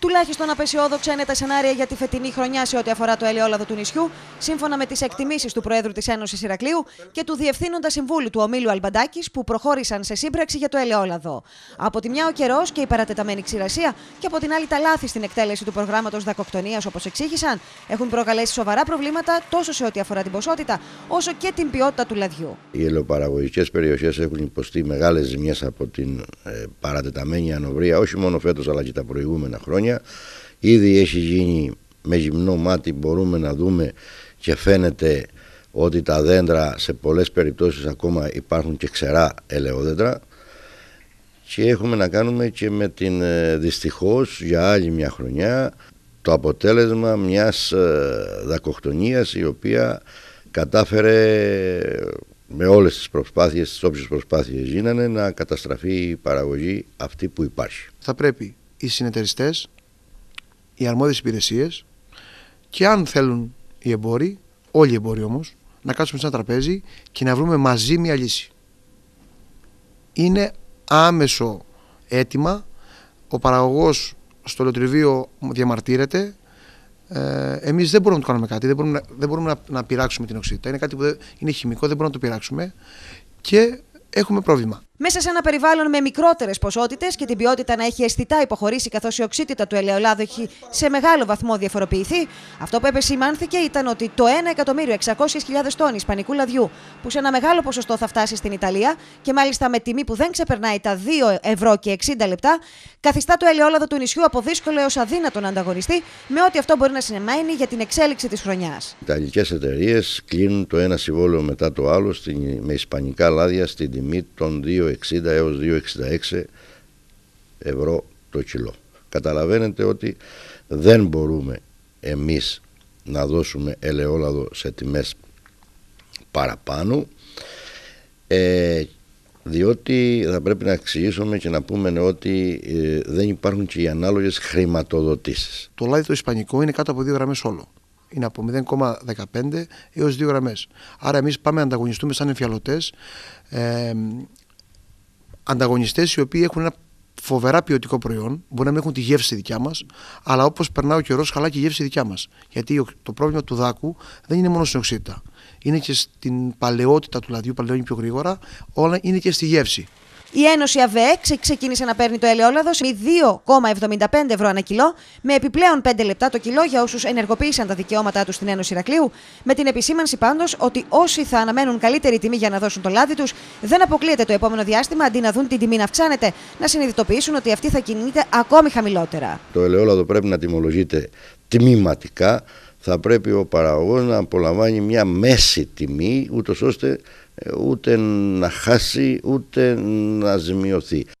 Τουλάχιστον απεσιόδοξα είναι τα σενάρια για τη φετινή χρονιά σε ό,τι αφορά το ελαιόλαδο του νησιού, σύμφωνα με τις εκτιμήσεις του Προέδρου της Ένωσης Ηρακλείου και του Διευθύνοντα Συμβούλου του Ομίλου Αλμπαντάκης, που προχώρησαν σε σύμπραξη για το ελαιόλαδο. Από τη μια, ο καιρός και η παρατεταμένη ξηρασία, και από την άλλη, τα λάθη στην εκτέλεση του προγράμματος δακοκτονίας, όπως εξήγησαν, έχουν προκαλέσει σοβαρά προβλήματα τόσο σε ό,τι αφορά την ποσότητα, όσο και την ποιότητα του λαδιού. Οι ελαιοπαραγωγικές περιοχές έχουν υποστεί μεγάλες ζημιές από την ε, παρατεταμένη ανοβρία, όχι μόνο φέτος αλλά και τα προηγούμενα χρόνια. Ήδη έχει γίνει με γυμνό μάτι μπορούμε να δούμε και φαίνεται ότι τα δέντρα σε πολλές περιπτώσεις ακόμα υπάρχουν και ξερά ελαιόδέντρα και έχουμε να κάνουμε και με την ε, δυστυχώς για άλλη μια χρονιά το αποτέλεσμα μιας ε, δακοκτονίας η οποία κατάφερε με όλες τις προσπάθειες, τις όποιες προσπάθειες γίνανε να καταστραφεί η παραγωγή αυτή που υπάρχει. Θα πρέπει οι συνεταιριστές οι αρμόδιες υπηρεσίες και αν θέλουν οι εμπόροι, όλοι οι εμπόροι όμως, να κάτσουμε σε ένα τραπέζι και να βρούμε μαζί μια λύση. Είναι άμεσο αίτημα, ο παραγωγός στο λοτριβείο διαμαρτύρεται, ε, Εμείς δεν μπορούμε να κάνουμε κάτι, δεν μπορούμε, να, δεν μπορούμε να, να πειράξουμε την οξύτητα. Είναι κάτι που δεν, είναι χημικό, δεν μπορούμε να το πειράξουμε και έχουμε πρόβλημα. Μέσα σε ένα περιβάλλον με μικρότερες ποσότητες και την ποιότητα να έχει αισθητά υποχωρήσει καθώς η οξύτητα του ελαιολάδου έχει σε μεγάλο βαθμό διαφοροποιηθεί, αυτό που επεσημάνθηκε ήταν ότι το 1.600.000 τόνοι ισπανικού λαδιού, που σε ένα μεγάλο ποσοστό θα φτάσει στην Ιταλία και μάλιστα με τιμή που δεν ξεπερνάει τα 2 ευρώ και 60 λεπτά, καθιστά το ελαιόλαδο του νησιού από δύσκολο έως αδύνατο να ανταγωνιστεί με ό,τι αυτό μπορεί να σημαίνει για την εξέλιξη της χρονιάς. Ιταλικές εταιρείες κλείνουν το ένα συμβόλαιο μετά το άλλο με ισπανικά λάδια στην τιμή των 2 2,60 έως 2,66 ευρώ το κιλό. Καταλαβαίνετε ότι δεν μπορούμε εμείς να δώσουμε ελαιόλαδο σε τιμές παραπάνω ε, διότι θα πρέπει να εξηγήσουμε και να πούμε ότι ε, δεν υπάρχουν και οι ανάλογες χρηματοδοτήσεις. Το λάδι το ισπανικό είναι κάτω από δύο γραμμές όλο. Είναι από 0,15 έως 2 γραμμές. Άρα εμείς πάμε να ανταγωνιστούμε σαν εμφιαλωτές ε, ανταγωνιστές οι οποίοι έχουν ένα φοβερά ποιοτικό προϊόν, μπορεί να μην έχουν τη γεύση δικιά μας, αλλά όπως περνάει ο καιρός, χαλάει και η γεύση δικιά μας. Γιατί το πρόβλημα του δάκου δεν είναι μόνο στην οξύτητα. Είναι και στην παλαιότητα του λαδιού, παλαιώνει πιο γρήγορα, όλα είναι και στη γεύση. Η Ένωση ΑΒΕ ξεκίνησε να παίρνει το ελαιόλαδο με 2,75 ευρώ ανά κιλό, με επιπλέον 5 λεπτά το κιλό για όσους ενεργοποίησαν τα δικαιώματά τους στην Ένωση Ηρακλείου, με την επισήμανση πάντως ότι όσοι θα αναμένουν καλύτερη τιμή για να δώσουν το λάδι τους, δεν αποκλείεται το επόμενο διάστημα αντί να δουν την τιμή να αυξάνεται, να συνειδητοποιήσουν ότι αυτή θα κινείται ακόμη χαμηλότερα. Το ελαιόλαδο πρέπει να τιμολογείται τμήματικά θα πρέπει ο παραγωγός να απολαμβάνει μια μέση τιμή ούτως ώστε ε, ούτε να χάσει ούτε να ζημιωθεί.